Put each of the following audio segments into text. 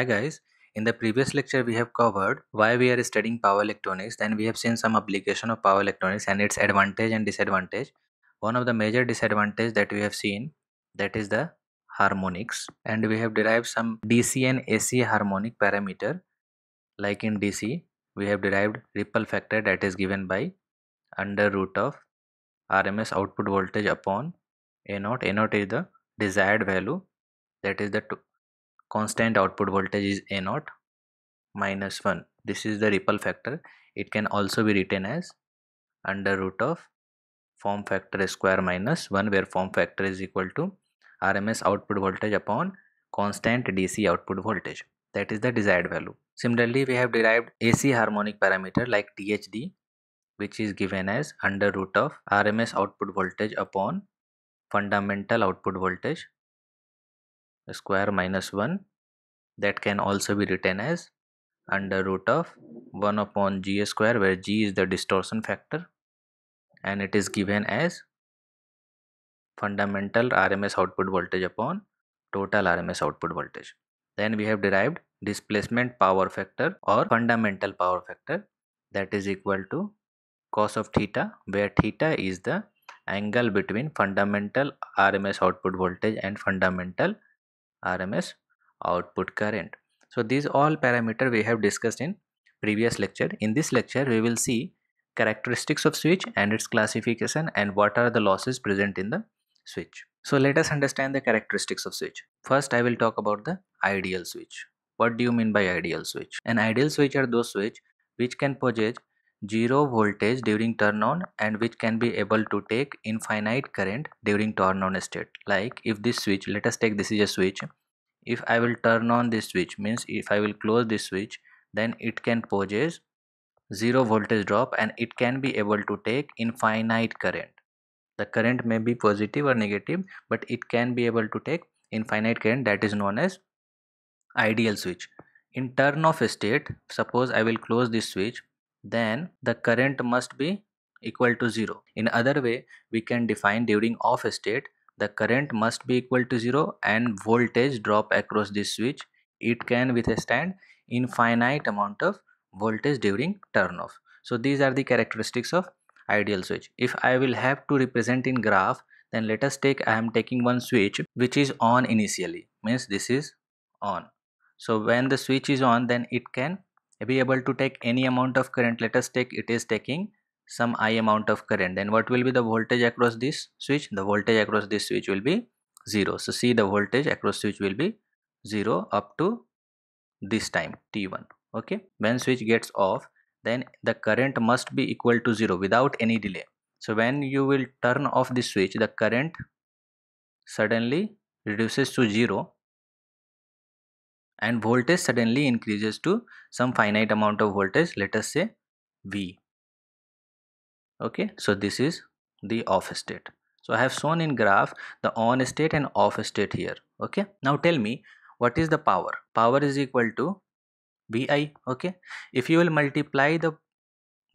Hi guys, in the previous lecture we have covered why we are studying power electronics and we have seen some application of power electronics and its advantage and disadvantage. One of the major disadvantage that we have seen that is the harmonics and we have derived some DC and AC harmonic parameter like in DC we have derived ripple factor that is given by under root of RMS output voltage upon A0. A0 is the desired value that is the constant output voltage is a naught minus 1 this is the ripple factor it can also be written as under root of form factor square minus 1 where form factor is equal to rms output voltage upon constant dc output voltage that is the desired value similarly we have derived ac harmonic parameter like THD, which is given as under root of rms output voltage upon fundamental output voltage square minus 1 that can also be written as under root of 1 upon g square where g is the distortion factor and it is given as fundamental RMS output voltage upon total RMS output voltage. Then we have derived displacement power factor or fundamental power factor that is equal to cos of theta where theta is the angle between fundamental RMS output voltage and fundamental RMS output current. So these all parameter we have discussed in previous lecture. In this lecture we will see characteristics of switch and its classification and what are the losses present in the switch. So let us understand the characteristics of switch. First I will talk about the ideal switch. What do you mean by ideal switch? An ideal switch are those switch which can possess zero voltage during turn on and which can be able to take infinite current during turn on state like if this switch let us take this is a switch if i will turn on this switch means if i will close this switch then it can possess zero voltage drop and it can be able to take infinite current the current may be positive or negative but it can be able to take infinite current that is known as ideal switch in turn off state suppose i will close this switch then the current must be equal to 0. In other way, we can define during off state, the current must be equal to 0 and voltage drop across this switch. It can withstand infinite amount of voltage during turn off. So these are the characteristics of ideal switch. If I will have to represent in graph, then let us take I am taking one switch which is on initially means this is on. So when the switch is on then it can be able to take any amount of current let us take it is taking some i amount of current then what will be the voltage across this switch the voltage across this switch will be zero so see the voltage across switch will be zero up to this time t1 okay when switch gets off then the current must be equal to zero without any delay so when you will turn off the switch the current suddenly reduces to zero and voltage suddenly increases to some finite amount of voltage let us say V okay so this is the off state so I have shown in graph the on state and off state here okay now tell me what is the power power is equal to Vi okay if you will multiply the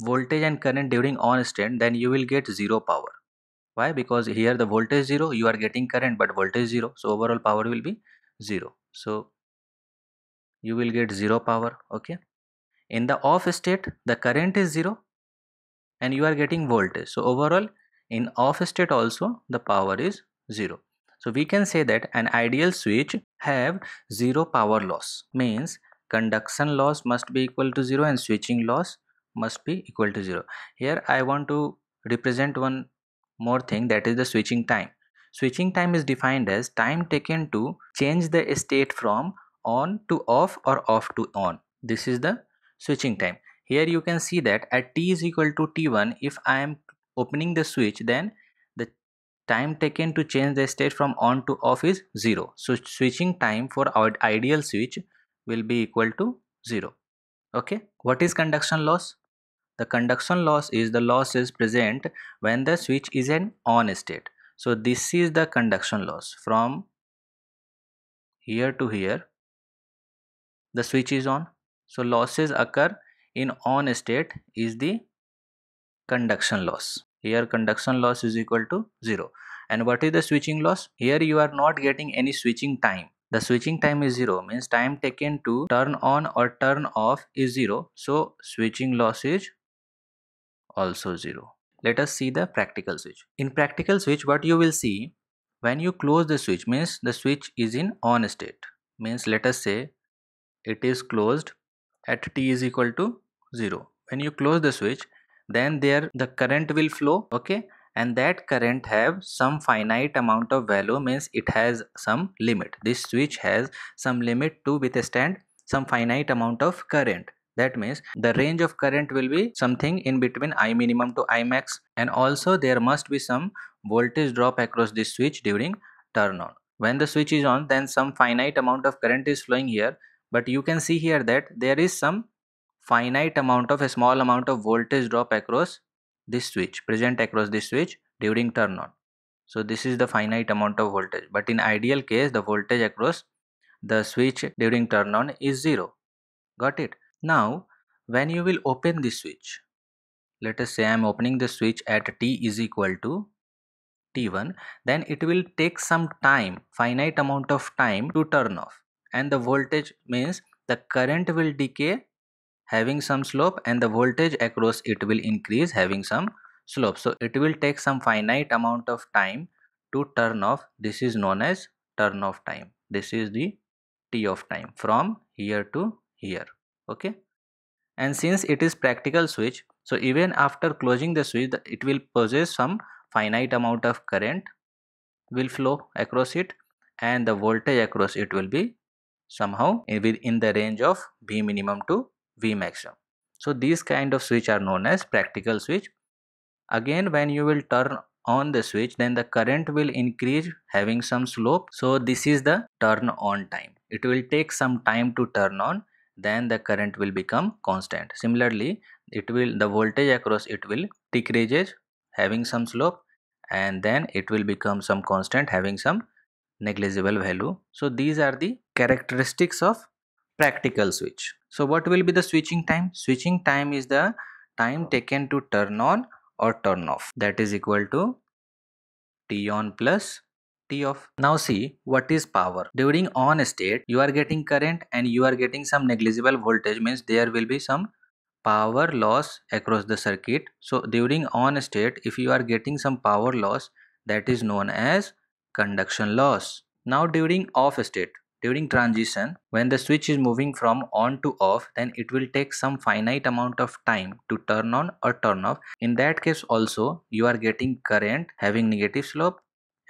voltage and current during on state then you will get zero power why because here the voltage zero you are getting current but voltage zero so overall power will be zero so you will get 0 power okay in the off state the current is 0 and you are getting voltage so overall in off state also the power is 0 so we can say that an ideal switch have 0 power loss means conduction loss must be equal to 0 and switching loss must be equal to 0 here I want to represent one more thing that is the switching time switching time is defined as time taken to change the state from on to off or off to on this is the switching time here you can see that at t is equal to t1 if i am opening the switch then the time taken to change the state from on to off is 0 so switching time for our ideal switch will be equal to 0 okay what is conduction loss the conduction loss is the loss is present when the switch is in on state so this is the conduction loss from here to here the switch is on so losses occur in on state is the conduction loss here conduction loss is equal to 0 and what is the switching loss here you are not getting any switching time the switching time is 0 means time taken to turn on or turn off is 0 so switching loss is also 0 let us see the practical switch in practical switch what you will see when you close the switch means the switch is in on state means let us say it is closed at t is equal to 0 when you close the switch then there the current will flow okay and that current have some finite amount of value means it has some limit this switch has some limit to withstand some finite amount of current that means the range of current will be something in between i minimum to i max and also there must be some voltage drop across this switch during turn on when the switch is on then some finite amount of current is flowing here but you can see here that there is some finite amount of a small amount of voltage drop across this switch present across this switch during turn on so this is the finite amount of voltage but in ideal case the voltage across the switch during turn on is zero got it now when you will open this switch let us say i am opening the switch at t is equal to t1 then it will take some time finite amount of time to turn off and the voltage means the current will decay having some slope and the voltage across it will increase having some slope so it will take some finite amount of time to turn off this is known as turn off time this is the t of time from here to here okay and since it is practical switch so even after closing the switch it will possess some finite amount of current will flow across it and the voltage across it will be somehow eh, within the range of V minimum to V maximum. So these kind of switch are known as practical switch. Again when you will turn on the switch then the current will increase having some slope. So this is the turn on time. It will take some time to turn on then the current will become constant. Similarly it will the voltage across it will decreases having some slope and then it will become some constant having some negligible value so these are the characteristics of practical switch so what will be the switching time switching time is the time taken to turn on or turn off that is equal to t on plus t off now see what is power during on state you are getting current and you are getting some negligible voltage means there will be some power loss across the circuit so during on state if you are getting some power loss that is known as conduction loss. Now during off state, during transition, when the switch is moving from on to off, then it will take some finite amount of time to turn on or turn off. In that case also, you are getting current having negative slope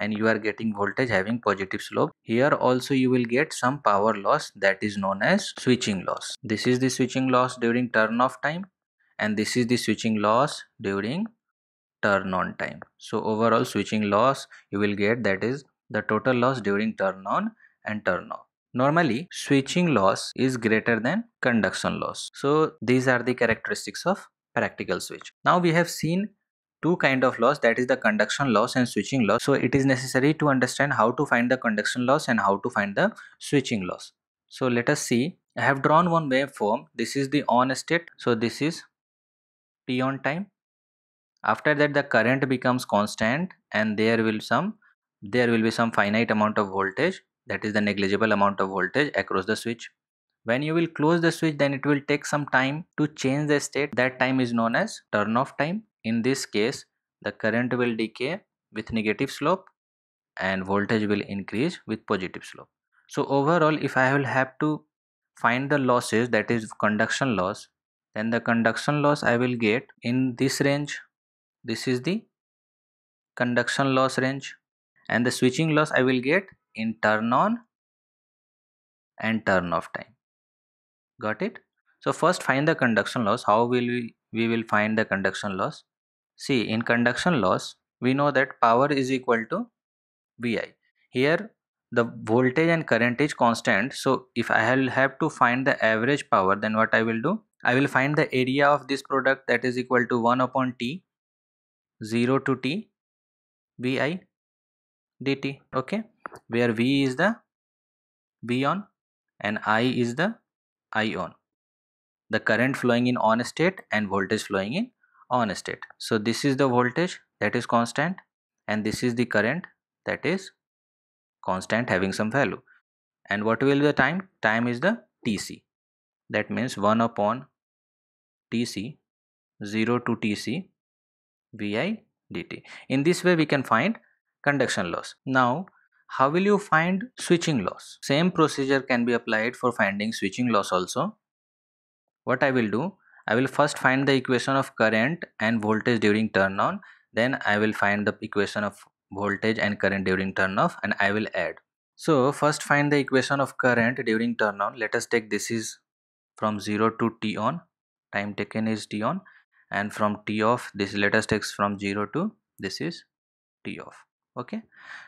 and you are getting voltage having positive slope here also you will get some power loss that is known as switching loss this is the switching loss during turn off time and this is the switching loss during turn on time. So overall switching loss you will get that is the total loss during turn on and turn off. Normally switching loss is greater than conduction loss. So these are the characteristics of practical switch. Now we have seen two kind of loss that is the conduction loss and switching loss. So it is necessary to understand how to find the conduction loss and how to find the switching loss. So let us see. I have drawn one waveform. This is the on state. So this is T on time after that the current becomes constant and there will some there will be some finite amount of voltage that is the negligible amount of voltage across the switch when you will close the switch then it will take some time to change the state that time is known as turn off time in this case the current will decay with negative slope and voltage will increase with positive slope so overall if i will have to find the losses that is conduction loss then the conduction loss i will get in this range this is the conduction loss range and the switching loss I will get in turn on and turn off time got it so first find the conduction loss how will we we will find the conduction loss see in conduction loss we know that power is equal to Vi here the voltage and current is constant so if I will have to find the average power then what I will do I will find the area of this product that is equal to 1 upon T 0 to t vi dt okay where v is the v-on and i is the i-on the current flowing in on state and voltage flowing in on state so this is the voltage that is constant and this is the current that is constant having some value and what will be the time time is the tc that means 1 upon tc 0 to tc Vi dt. In this way we can find conduction loss. Now how will you find switching loss? Same procedure can be applied for finding switching loss also. What I will do? I will first find the equation of current and voltage during turn on then I will find the equation of voltage and current during turn off and I will add. So first find the equation of current during turn on. Let us take this is from 0 to t on time taken is t on and from t of this latest take from 0 to this is t of okay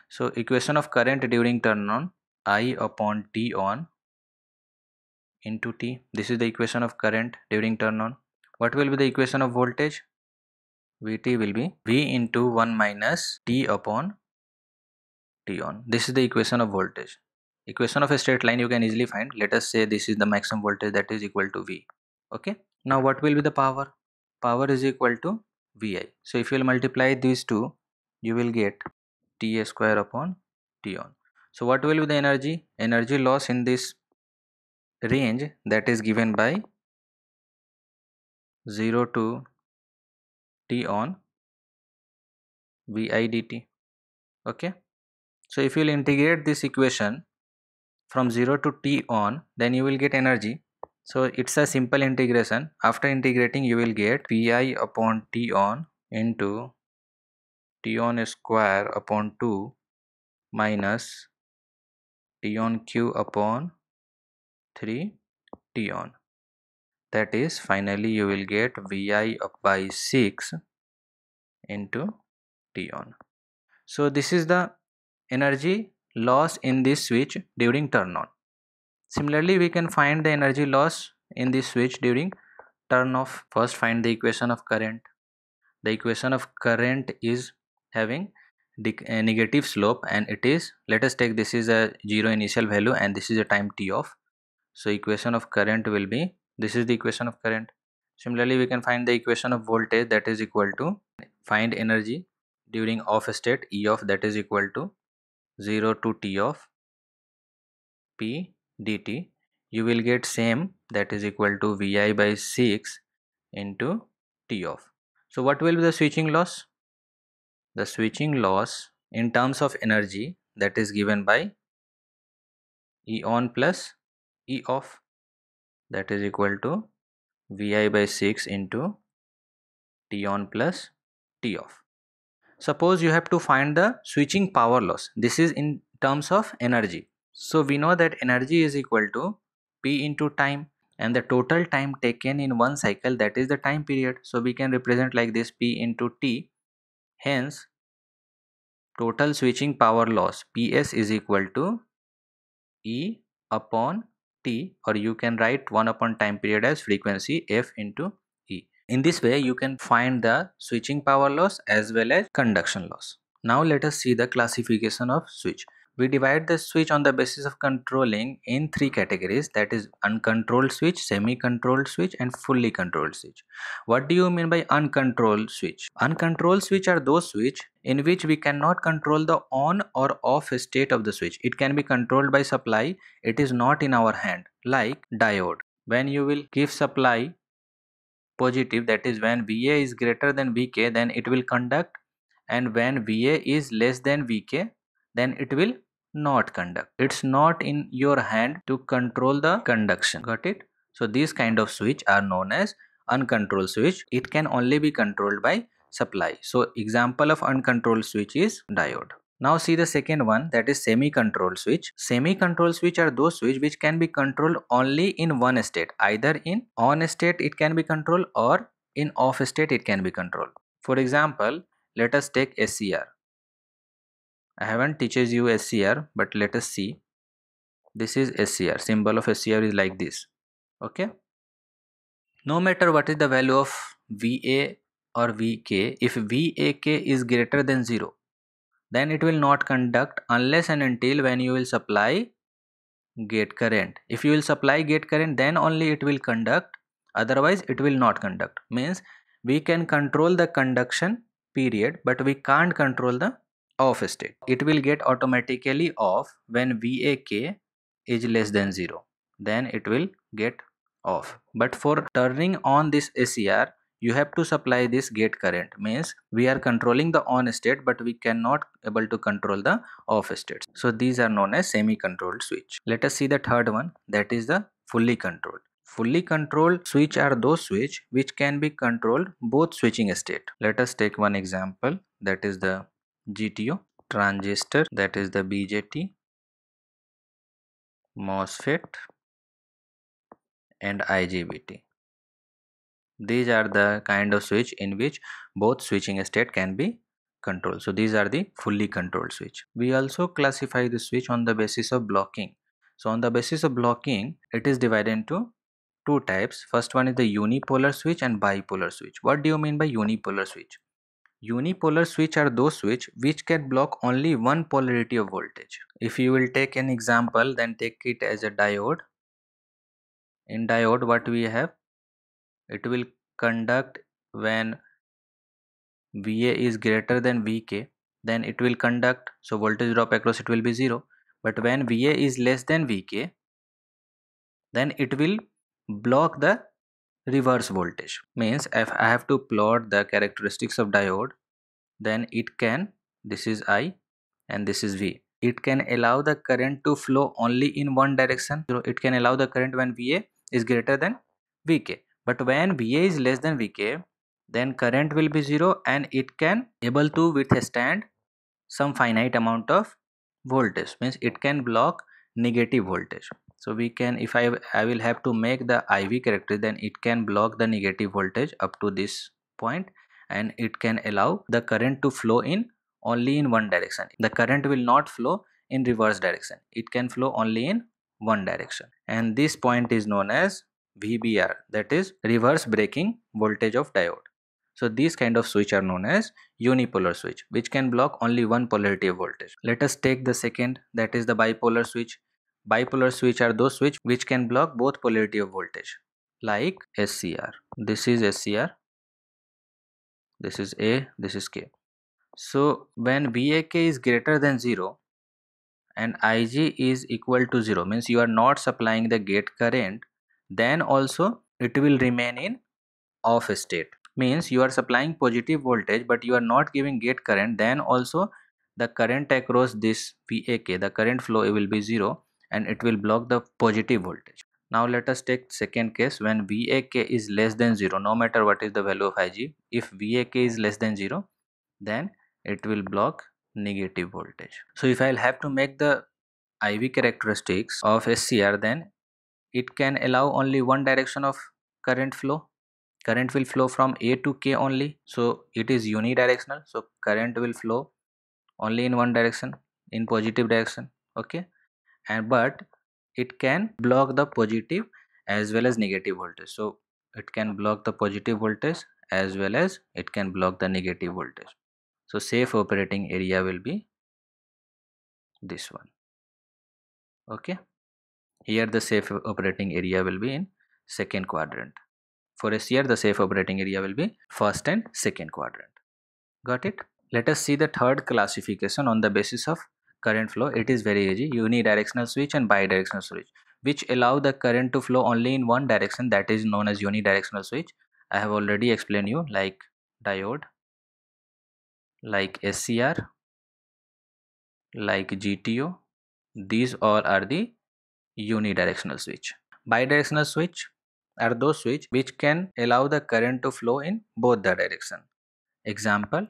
so equation of current during turn on i upon t on into t this is the equation of current during turn on what will be the equation of voltage vt will be v into 1 minus t upon t on this is the equation of voltage equation of a straight line you can easily find let us say this is the maximum voltage that is equal to v okay now what will be the power power is equal to Vi. So if you will multiply these two, you will get Ta square upon T on. So what will be the energy? Energy loss in this range that is given by 0 to T on Vi dt. Okay. So if you will integrate this equation from 0 to T on, then you will get energy so it's a simple integration. After integrating you will get Pi upon T on into T on square upon 2 minus T on Q upon 3 T on. That is finally you will get Vi up by 6 into T on. So this is the energy loss in this switch during turn on. Similarly, we can find the energy loss in this switch during turn off. First find the equation of current. The equation of current is having negative slope and it is let us take this is a zero initial value and this is a time t off so equation of current will be this is the equation of current similarly we can find the equation of voltage that is equal to find energy during off state e off that is equal to 0 to t off p dt you will get same that is equal to vi by 6 into t of so what will be the switching loss the switching loss in terms of energy that is given by E on plus E off that is equal to Vi by 6 into T on plus T off. Suppose you have to find the switching power loss. This is in terms of energy. So we know that energy is equal to P into time and the total time taken in one cycle that is the time period. So we can represent like this P into T. Hence total switching power loss PS is equal to E upon T or you can write 1 upon time period as frequency F into E. In this way you can find the switching power loss as well as conduction loss. Now let us see the classification of switch we divide the switch on the basis of controlling in three categories that is uncontrolled switch semi-controlled switch and fully controlled switch what do you mean by uncontrolled switch uncontrolled switch are those switch in which we cannot control the on or off state of the switch it can be controlled by supply it is not in our hand like diode when you will give supply positive that is when va is greater than vk then it will conduct and when va is less than vk then it will not conduct it's not in your hand to control the conduction got it so these kind of switch are known as uncontrolled switch it can only be controlled by supply so example of uncontrolled switch is diode now see the second one that is semi-controlled switch. Semi-controlled switch are those switch which can be controlled only in one state. Either in on state it can be controlled or in off state it can be controlled. For example, let us take SCR. I haven't teaches you SCR but let us see this is SCR symbol of SCR is like this okay no matter what is the value of VA or VK if VAK is greater than 0 then it will not conduct unless and until when you will supply gate current if you will supply gate current then only it will conduct otherwise it will not conduct means we can control the conduction period but we can't control the off state it will get automatically off when vak is less than 0 then it will get off but for turning on this SCR, you have to supply this gate current means we are controlling the on state but we cannot able to control the off states so these are known as semi controlled switch let us see the third one that is the fully controlled fully controlled switch are those switch which can be controlled both switching state let us take one example that is the GTO transistor that is the BJT MOSFET and IGBT these are the kind of switch in which both switching state can be controlled so these are the fully controlled switch we also classify the switch on the basis of blocking so on the basis of blocking it is divided into two types first one is the unipolar switch and bipolar switch what do you mean by unipolar switch Unipolar switch are those switch which can block only one polarity of voltage. If you will take an example then take it as a diode. In diode what we have? It will conduct when VA is greater than VK then it will conduct so voltage drop across it will be 0 but when VA is less than VK then it will block the reverse voltage means if I have to plot the characteristics of diode then it can this is I and this is V it can allow the current to flow only in one direction so it can allow the current when VA is greater than VK but when VA is less than VK then current will be zero and it can able to withstand some finite amount of voltage means it can block negative voltage so we can if I, I will have to make the IV character then it can block the negative voltage up to this point and it can allow the current to flow in only in one direction the current will not flow in reverse direction it can flow only in one direction and this point is known as VBR that is reverse braking voltage of diode so these kind of switch are known as unipolar switch which can block only one polarity of voltage. Let us take the second that is the bipolar switch Bipolar switch are those switch which can block both polarity of voltage like SCR. This is SCR, this is A, this is K. So when VAK is greater than 0 and IG is equal to 0 means you are not supplying the gate current then also it will remain in off state means you are supplying positive voltage but you are not giving gate current then also the current across this VAK the current flow will be 0 and it will block the positive voltage. Now let us take second case when VAK is less than 0 no matter what is the value of Ig if VAK is less than 0 then it will block negative voltage. So if I'll have to make the IV characteristics of SCR then it can allow only one direction of current flow current will flow from A to K only so it is unidirectional so current will flow only in one direction in positive direction okay and but it can block the positive as well as negative voltage so it can block the positive voltage as well as it can block the negative voltage so safe operating area will be this one okay here the safe operating area will be in second quadrant for SCR the safe operating area will be first and second quadrant got it let us see the third classification on the basis of current flow it is very easy unidirectional switch and bidirectional switch which allow the current to flow only in one direction that is known as unidirectional switch i have already explained you like diode like scr like gto these all are the unidirectional switch bidirectional switch are those switch which can allow the current to flow in both the direction example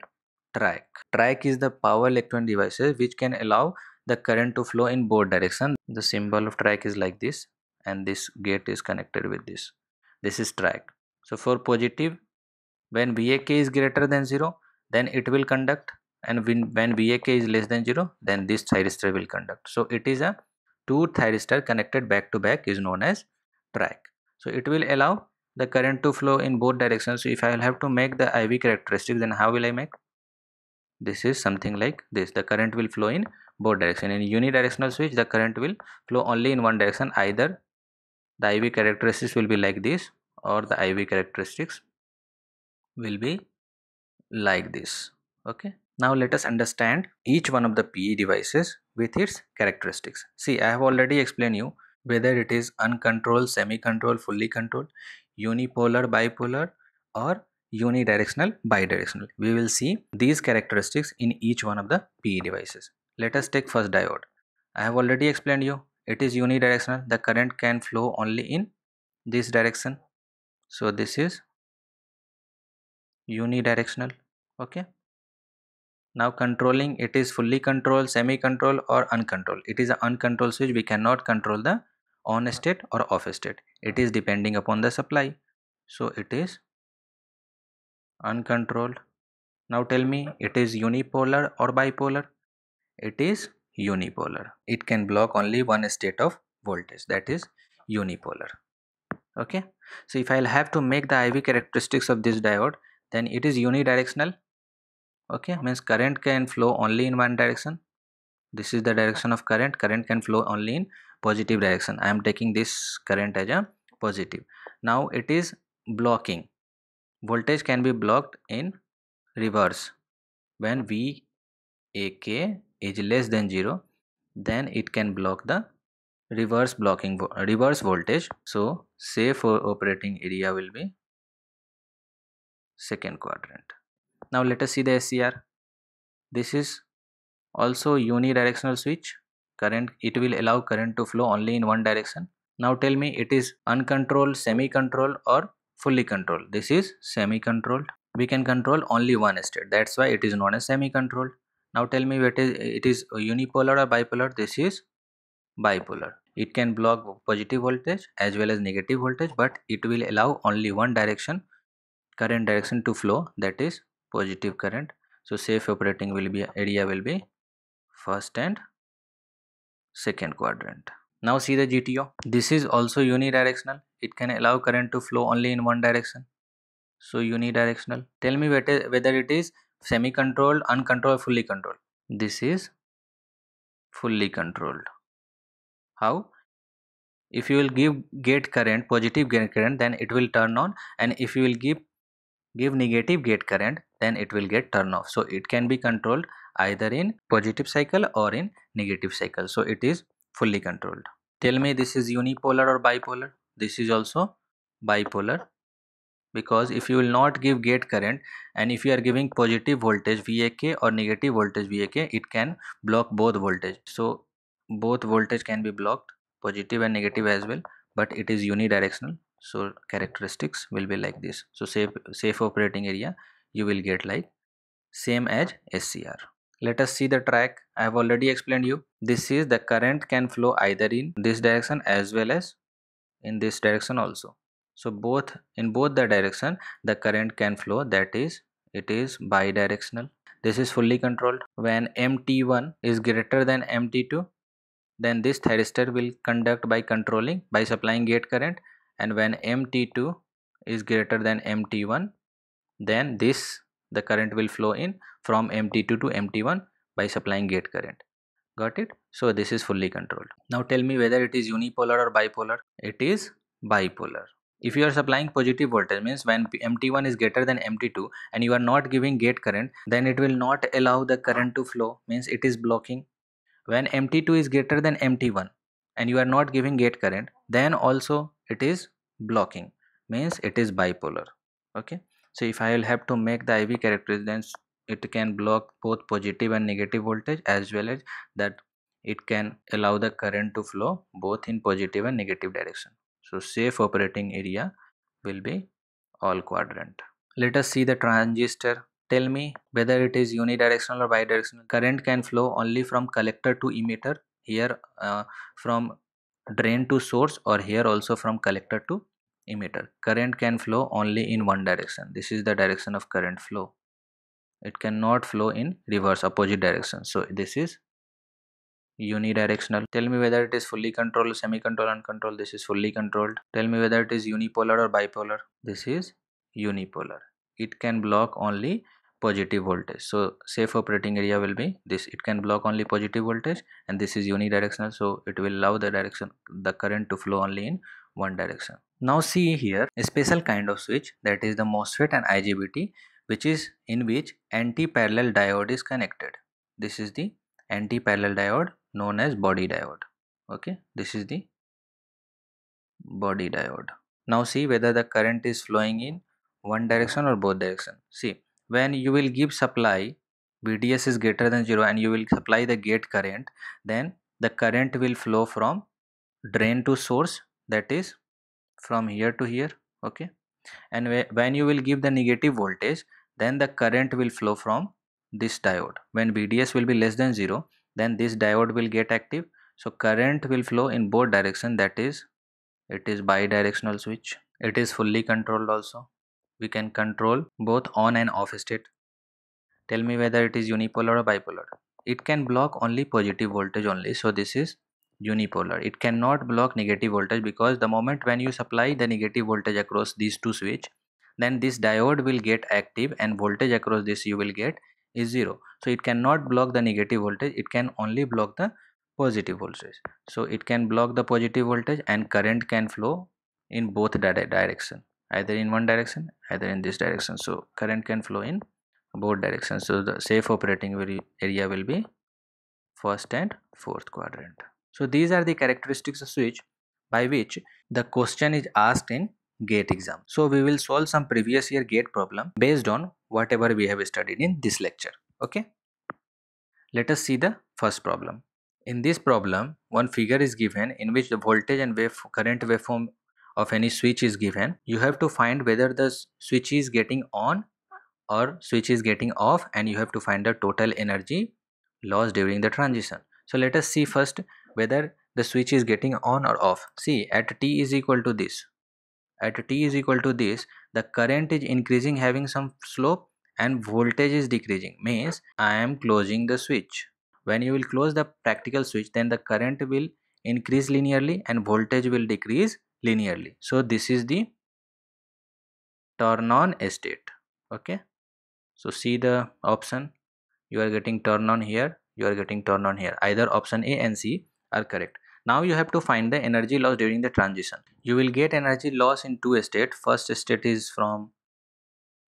track. Track is the power electron devices which can allow the current to flow in both direction. The symbol of track is like this and this gate is connected with this. This is track. So for positive, when VAK is greater than 0, then it will conduct and when, when VAK is less than 0, then this thyristor will conduct. So it is a two thyristor connected back to back is known as track. So it will allow the current to flow in both directions. So if I will have to make the IV characteristic, then how will I make? this is something like this the current will flow in both direction in unidirectional switch the current will flow only in one direction either the IV characteristics will be like this or the IV characteristics will be like this okay now let us understand each one of the PE devices with its characteristics see I have already explained you whether it is uncontrolled semi-controlled fully controlled unipolar bipolar or unidirectional bidirectional we will see these characteristics in each one of the PE devices let us take first diode I have already explained you it is unidirectional the current can flow only in this direction so this is unidirectional okay now controlling it is fully control semi control or uncontrolled it is an uncontrolled switch we cannot control the on state or off state it is depending upon the supply so it is uncontrolled. Now tell me it is unipolar or bipolar? It is unipolar. It can block only one state of voltage that is unipolar. Okay. So if I'll have to make the IV characteristics of this diode then it is unidirectional. Okay means current can flow only in one direction. This is the direction of current. Current can flow only in positive direction. I am taking this current as a positive. Now it is blocking voltage can be blocked in reverse when VAK is less than 0 then it can block the reverse blocking reverse voltage so say for operating area will be second quadrant now let us see the SCR this is also unidirectional switch current it will allow current to flow only in one direction now tell me it is uncontrolled semi controlled or fully controlled this is semi-controlled we can control only one state that's why it is known as semi-controlled now tell me what is it is unipolar or bipolar this is bipolar it can block positive voltage as well as negative voltage but it will allow only one direction current direction to flow that is positive current so safe operating will be area will be first and second quadrant now see the GTO. This is also unidirectional. It can allow current to flow only in one direction. So unidirectional. Tell me whether it is semi-controlled, uncontrolled, fully controlled. This is fully controlled. How? If you will give gate current, positive gate current, then it will turn on. And if you will give give negative gate current, then it will get turn off. So it can be controlled either in positive cycle or in negative cycle. So it is fully controlled. Tell me this is unipolar or bipolar? This is also bipolar because if you will not give gate current and if you are giving positive voltage VAK or negative voltage VAK it can block both voltage. So both voltage can be blocked positive and negative as well but it is unidirectional so characteristics will be like this. So safe, safe operating area you will get like same as SCR. Let us see the track. I have already explained you. This is the current can flow either in this direction as well as in this direction also. So both in both the direction the current can flow that is it is bidirectional. This is fully controlled. When MT1 is greater than MT2 then this thyristor will conduct by controlling by supplying gate current and when MT2 is greater than MT1 then this the current will flow in from MT2 to MT1 by supplying gate current. Got it? So this is fully controlled. Now tell me whether it is unipolar or bipolar. It is bipolar. If you are supplying positive voltage means when MT1 is greater than MT2 and you are not giving gate current then it will not allow the current to flow means it is blocking. When MT2 is greater than MT1 and you are not giving gate current then also it is blocking means it is bipolar okay so if i will have to make the iv characteristics it can block both positive and negative voltage as well as that it can allow the current to flow both in positive and negative direction so safe operating area will be all quadrant let us see the transistor tell me whether it is unidirectional or bidirectional current can flow only from collector to emitter here uh, from drain to source or here also from collector to emitter current can flow only in one direction this is the direction of current flow it cannot flow in reverse opposite direction so this is unidirectional tell me whether it is fully controlled semi-controlled uncontrolled this is fully controlled tell me whether it is unipolar or bipolar this is unipolar it can block only positive voltage so safe operating area will be this it can block only positive voltage and this is unidirectional so it will allow the direction the current to flow only in one direction. Now see here a special kind of switch that is the MOSFET and IGBT which is in which anti-parallel diode is connected. This is the anti-parallel diode known as body diode. Okay, this is the body diode. Now see whether the current is flowing in one direction or both direction. See when you will give supply VDS is greater than 0 and you will supply the gate current then the current will flow from drain to source that is from here to here okay and when you will give the negative voltage then the current will flow from this diode when BDS will be less than 0 then this diode will get active so current will flow in both direction that is it is it is bi-directional switch it is fully controlled also we can control both on and off state tell me whether it is unipolar or bipolar it can block only positive voltage only so this is unipolar it cannot block negative voltage because the moment when you supply the negative voltage across these two switch then this diode will get active and voltage across this you will get is zero so it cannot block the negative voltage it can only block the positive voltage so it can block the positive voltage and current can flow in both direction either in one direction either in this direction so current can flow in both directions so the safe operating area will be first and fourth quadrant so these are the characteristics of switch by which the question is asked in GATE exam. So we will solve some previous year GATE problem based on whatever we have studied in this lecture. Okay. Let us see the first problem. In this problem, one figure is given in which the voltage and wave current waveform of any switch is given. You have to find whether the switch is getting on or switch is getting off and you have to find the total energy loss during the transition. So let us see first whether the switch is getting on or off see at t is equal to this at t is equal to this the current is increasing having some slope and voltage is decreasing means i am closing the switch when you will close the practical switch then the current will increase linearly and voltage will decrease linearly so this is the turn on state okay so see the option you are getting turn on here you are getting turn on here either option a and c are correct. Now you have to find the energy loss during the transition. You will get energy loss in two states. First state is from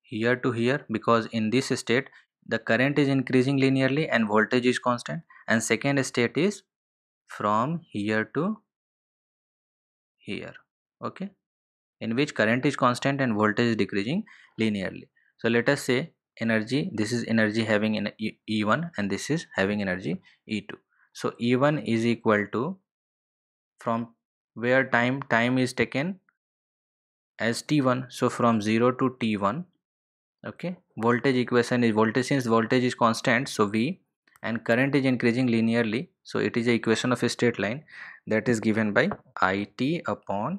here to here because in this state the current is increasing linearly and voltage is constant and second state is from here to here okay in which current is constant and voltage is decreasing linearly so let us say energy this is energy having in e1 and this is having energy e2 so e1 is equal to from where time time is taken as t1 so from 0 to t1 okay voltage equation is voltage since voltage is constant so v and current is increasing linearly so it is a equation of a straight line that is given by it upon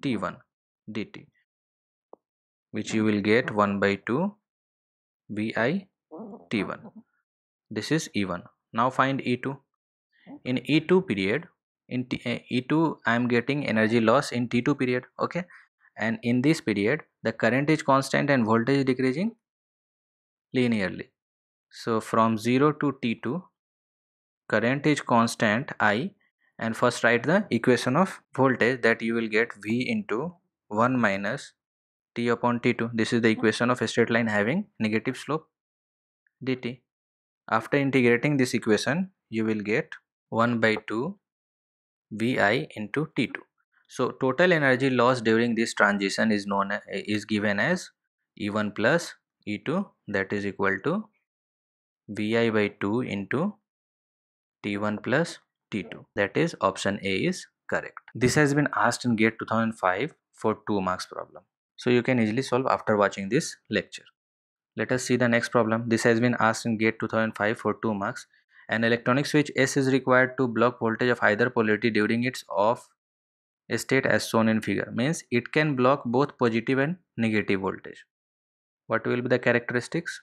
t1 dt which you will get 1 by 2 vi t1 this is e1 now find E2 in E2 period in T, uh, eh, E2 I am getting energy loss in T2 period okay and in this period the current is constant and voltage is decreasing linearly so from 0 to T2 current is constant I and first write the equation of voltage that you will get V into 1 minus T upon T2 this is the equation of a straight line having negative slope dt after integrating this equation, you will get 1 by 2 Vi into T2. So total energy loss during this transition is known is given as E1 plus E2 that is equal to Vi by 2 into T1 plus T2 that is option A is correct. This has been asked in GATE 2005 for 2 marks problem. So you can easily solve after watching this lecture. Let us see the next problem. This has been asked in GATE 2005 for 2 marks. An electronic switch S is required to block voltage of either polarity during its off state as shown in figure. Means it can block both positive and negative voltage. What will be the characteristics?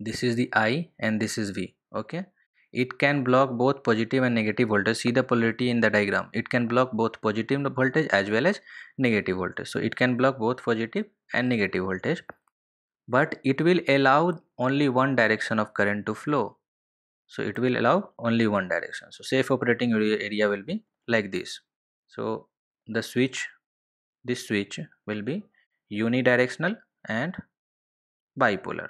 This is the I and this is V. Okay. It can block both positive and negative voltage. See the polarity in the diagram. It can block both positive voltage as well as negative voltage. So it can block both positive and negative voltage but it will allow only one direction of current to flow so it will allow only one direction so safe operating area will be like this so the switch this switch will be unidirectional and bipolar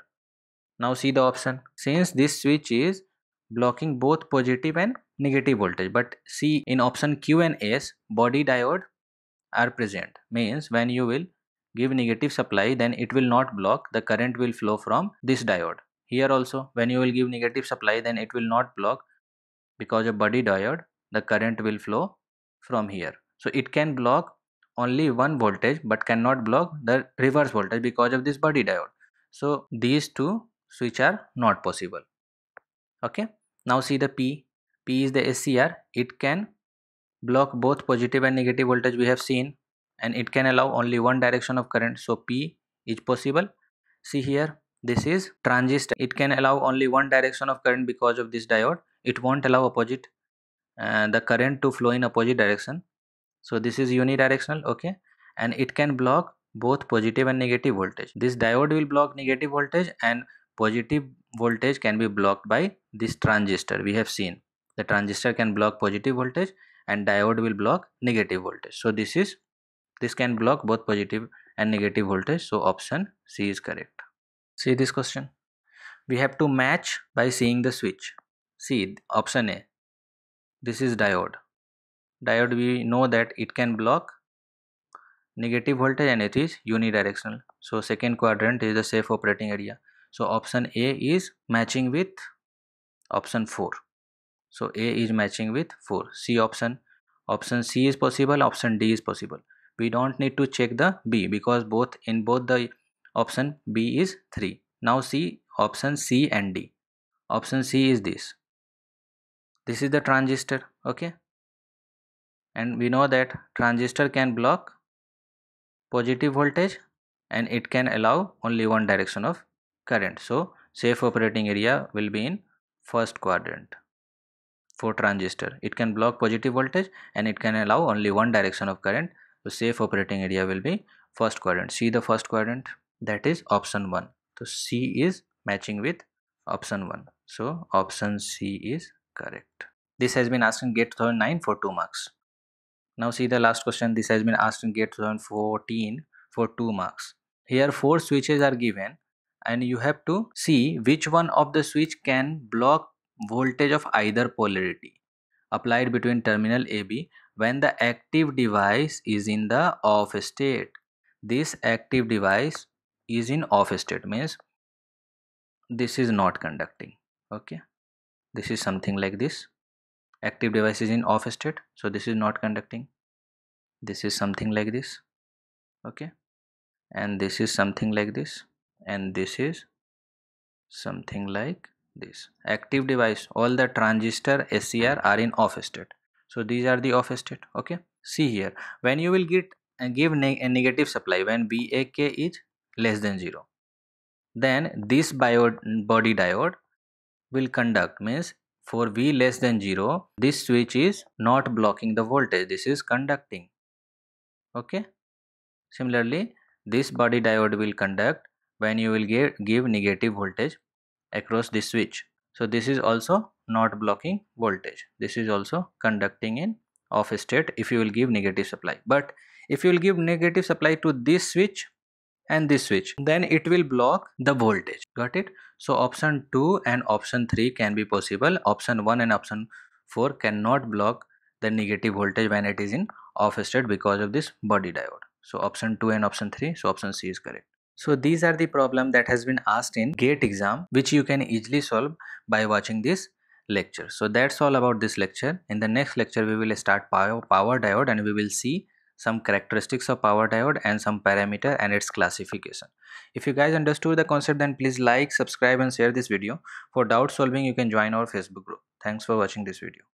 now see the option since this switch is blocking both positive and negative voltage but see in option q and s body diode are present means when you will give negative supply then it will not block the current will flow from this diode here also when you will give negative supply then it will not block because of body diode the current will flow from here so it can block only one voltage but cannot block the reverse voltage because of this body diode so these two switch are not possible okay now see the p p is the scr it can block both positive and negative voltage we have seen and it can allow only one direction of current so p is possible see here this is transistor it can allow only one direction of current because of this diode it won't allow opposite uh, the current to flow in opposite direction so this is unidirectional okay and it can block both positive and negative voltage this diode will block negative voltage and positive voltage can be blocked by this transistor we have seen the transistor can block positive voltage and diode will block negative voltage so this is this can block both positive and negative voltage so option C is correct. See this question. We have to match by seeing the switch. See option A. This is diode. Diode we know that it can block negative voltage and it is unidirectional. So second quadrant is the safe operating area. So option A is matching with option 4. So A is matching with 4. C option. Option C is possible, option D is possible we don't need to check the b because both in both the option b is 3 now see option c and d option c is this this is the transistor okay and we know that transistor can block positive voltage and it can allow only one direction of current so safe operating area will be in first quadrant for transistor it can block positive voltage and it can allow only one direction of current so safe operating area will be first quadrant. See the first quadrant that is option 1. So C is matching with option 1. So option C is correct. This has been asked in gate 2009 for 2 marks. Now see the last question. This has been asked in gate 2014 for 2 marks. Here 4 switches are given and you have to see which one of the switch can block voltage of either polarity applied between terminal AB when the active device is in the off state. This active device is in off state means this is not conducting. Okay, this is something like this. Active device is in off state, so this is not conducting. This is something like this. Okay, and this is something like this, and this is something like this active device all the transistor SCR are in off state so these are the off state okay see here when you will get and uh, give ne a negative supply when BAK is less than 0 then this body diode will conduct means for V less than 0 this switch is not blocking the voltage this is conducting okay similarly this body diode will conduct when you will give, give negative voltage across this switch so this is also not blocking voltage this is also conducting in off state if you will give negative supply but if you will give negative supply to this switch and this switch then it will block the voltage got it so option 2 and option 3 can be possible option 1 and option 4 cannot block the negative voltage when it is in off state because of this body diode so option 2 and option 3 so option c is correct so these are the problem that has been asked in gate exam which you can easily solve by watching this lecture. So that's all about this lecture. In the next lecture, we will start power, power diode and we will see some characteristics of power diode and some parameter and its classification. If you guys understood the concept then please like, subscribe and share this video. For doubt solving you can join our Facebook group. Thanks for watching this video.